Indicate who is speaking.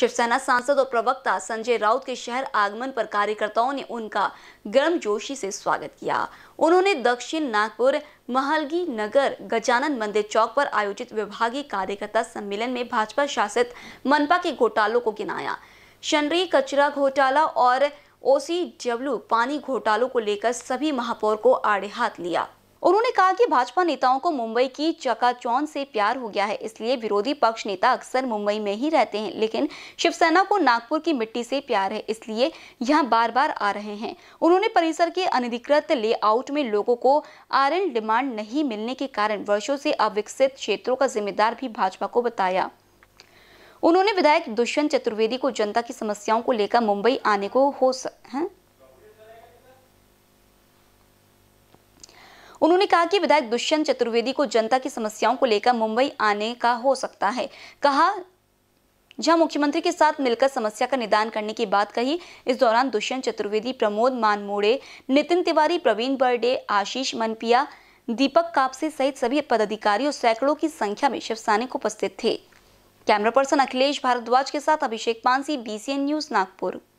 Speaker 1: शिवसेना सांसद और प्रवक्ता संजय राउत के शहर आगमन पर कार्यकर्ताओं ने उनका गर्मजोशी से स्वागत किया उन्होंने दक्षिण नागपुर महलगी नगर गजानन मंदिर चौक पर आयोजित विभागीय कार्यकर्ता सम्मेलन में भाजपा शासित मनपा के घोटालों को गिनाया शनरी कचरा घोटाला और ओसीडब्ल्यू पानी घोटालों को लेकर सभी महापौर को आड़े हाथ लिया उन्होंने कहा कि भाजपा नेताओं को मुंबई की चकाचौन से प्यार हो गया है इसलिए विरोधी पक्ष नेता अक्सर मुंबई में ही रहते हैं लेकिन शिवसेना को नागपुर की मिट्टी से प्यार है इसलिए यहां बार बार आ रहे हैं उन्होंने परिसर के अनधिकृत लेआउट में लोगों को आर डिमांड नहीं मिलने के कारण वर्षों से अविकसित क्षेत्रों का जिम्मेदार भी भाजपा को बताया उन्होंने विधायक दुष्यंत चतुर्वेदी को जनता की समस्याओं को लेकर मुंबई आने को हो सक है? उन्होंने कहा कि विधायक दुष्यंत चतुर्वेदी को जनता की समस्याओं को लेकर मुंबई आने का हो सकता है कहा जहां मुख्यमंत्री के साथ मिलकर समस्या का निदान करने की बात कही इस दौरान दुष्यंत चतुर्वेदी प्रमोद मानमोड़े नितिन तिवारी प्रवीण बर्डे आशीष मनपिया दीपक कापसे सहित सभी पदाधिकारी और सैकड़ों की संख्या में शिवसैनिक उपस्थित थे कैमरा पर्सन अखिलेश भारद्वाज के साथ अभिषेक पानसी बीसीएन न्यूज नागपुर